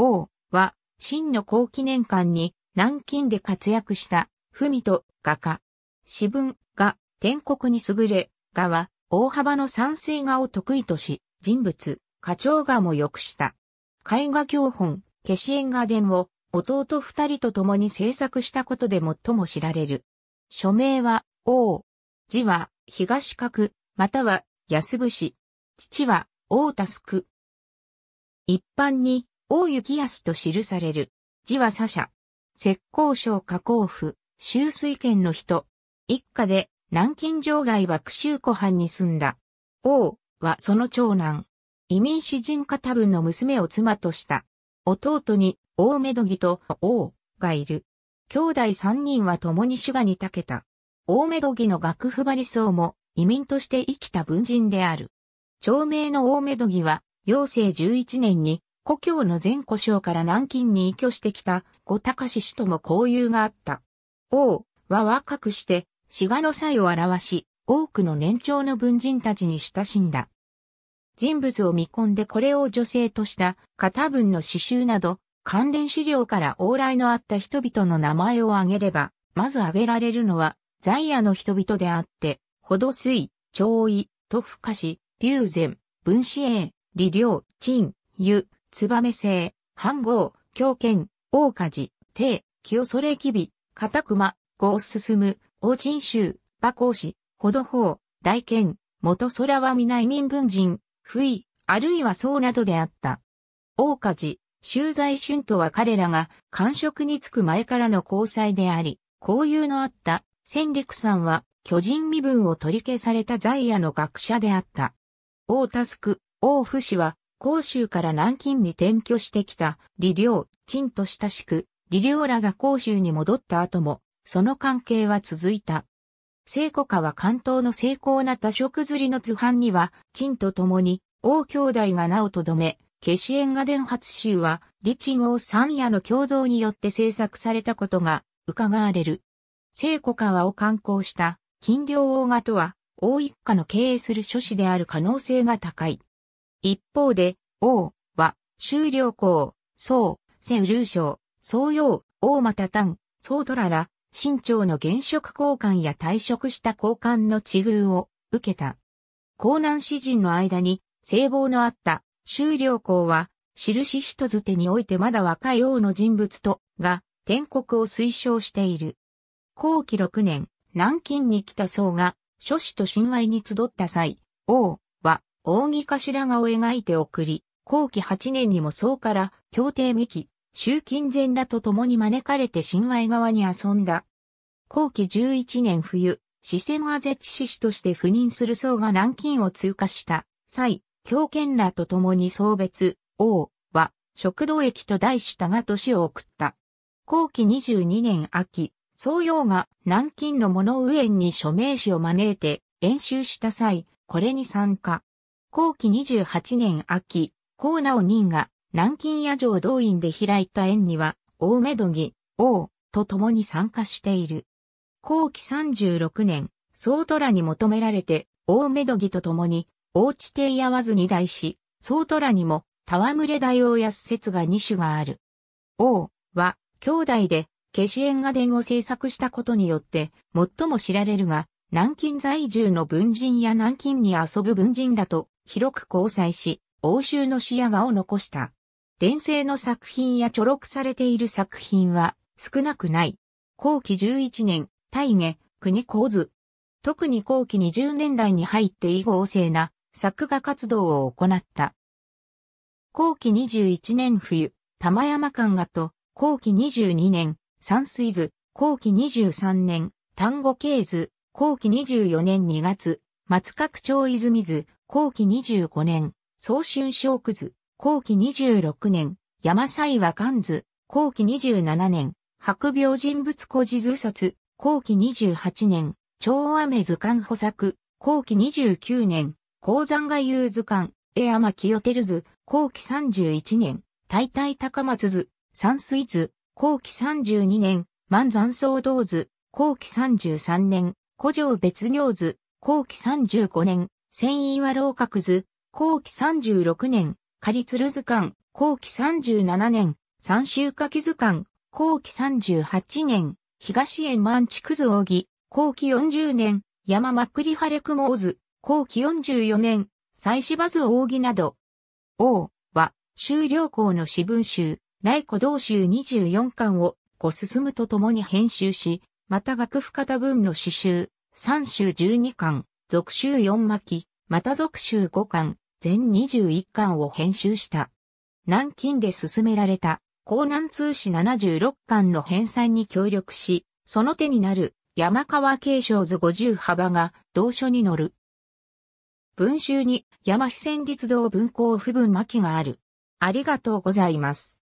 王は、真の後期年間に南京で活躍した文と画家。詩文が天国に優れ、画は大幅の山水画を得意とし、人物、花鳥画も良くした。絵画教本、消し縁画伝を弟二人と共に制作したことで最も知られる。署名は王。字は東角、または安伏。父は王田すく。一般に大雪安と記される。字はサシャ。石膏省加工府、修水県の人。一家で南京城外九州湖畔に住んだ。王はその長男。移民詩人家多分の娘を妻とした。弟に大目どぎと王がいる。兄弟三人は共に主がに長けた。大目どぎの楽譜バリ層も移民として生きた文人である。長名の大目どぎは、陽成11年に故郷の前古省から南京に移居してきた後高氏氏とも交友があった。王は若くして、志賀の才を表し、多くの年長の文人たちに親しんだ。人物を見込んでこれを女性とした片文の詩集など、関連資料から往来のあった人々の名前を挙げれば、まず挙げられるのは、在野の人々であって、ほど水、長位、徳深氏、龍禅、文子英、李良、陳、湯、燕星、半号、狂犬、大火事、帝、清それきび、片熊、合進む、王鎮州、馬甲子、ほど法、大剣、元空はない民文人、不意、あるいは僧などであった。大火事、修在春とは彼らが官職に就く前からの交際であり、交友のあった千陸さんは巨人身分を取り消された在野の学者であった。王タスク、王不死は甲州から南京に転居してきた李良、陳と親しく、李良らが甲州に戻った後も、その関係は続いた。聖子家は関東の成功な多色釣りの図版には、陳と共に、王兄弟が名をとどめ、消し縁画伝発集は、李陳王三夜の共同によって制作されたことが、伺われる。聖子川を観光した、金陵王画とは、王一家の経営する諸子である可能性が高い。一方で、王は、修良公、宋、千流将、宋陽、大又丹、宋虎ら、新朝の現職交換や退職した交換の地遇を受けた。江南詩人の間に、聖望のあった修良公は、印人づてにおいてまだ若い王の人物と、が、天国を推奨している。後期六年、南京に来た宋が、諸子と親愛に集った際、王、扇頭画を描いて送り、後期8年にも宋から協定三期、集金前らと共に招かれて親愛側に遊んだ。後期11年冬、四川アゼチ市として赴任する宋が南京を通過した際、狂犬らと共に送別、王、は、食道駅と題したが年を送った。後期22年秋、宋陽が南京の物上園に署名士を招いて演習した際、これに参加。後期28年秋、高を任が南京野城動員で開いた縁には、大目どぎ、王と共に参加している。後期36年、総虎に求められて、大目どぎと共に、大地帝やわずに代し、総虎にも、戯れ大王や説が2種がある。王は、兄弟で、消し縁画伝を制作したことによって、最も知られるが、南京在住の文人や南京に遊ぶ文人らと広く交際し、欧州の視野画を残した。伝世の作品や著録されている作品は少なくない。後期11年、大下、国構図。特に後期20年代に入って以後旺な作画活動を行った。後期21年冬、玉山間画と、後期22年、山水図、後期23年、丹後系図、後期24年2月、松角町泉図、後期25年、早春小くず、後期26年、山際和漢図、後期27年、白病人物古事図札、後期28年、長雨図鑑補作、後期29年、鉱山外遊図鑑、江山清照図、後期31年、大体高松図、山水図、後期32年、万山総道図、後期33年、古城別行図、後期35年、千岩は老閣図、後期36年、仮鶴図鑑、後期37年、三州書き図鑑、後期38年、東円満築図奥義、後期40年、山まくり晴れ雲図、後期44年、祭芝図奥義など、王は、修了校の私文集、内古道集24巻を、ご進むとともに編集し、また学府方文の詩集、三集12巻、続集4巻、また続集5巻、全21巻を編集した。南京で進められた、江南通史76巻の編纂に協力し、その手になる山川慶勝図50幅が同書に載る。文集に山非戦律道文庫不文巻がある。ありがとうございます。